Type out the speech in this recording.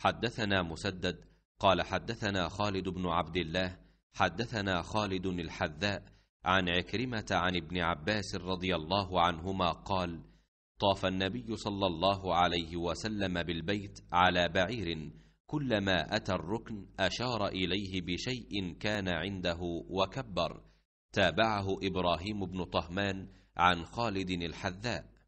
حدثنا مسدد قال حدثنا خالد بن عبد الله حدثنا خالد الحذاء عن عكرمه عن ابن عباس رضي الله عنهما قال طاف النبي صلى الله عليه وسلم بالبيت على بعير كلما اتى الركن اشار اليه بشيء كان عنده وكبر تابعه ابراهيم بن طهمان عن خالد الحذاء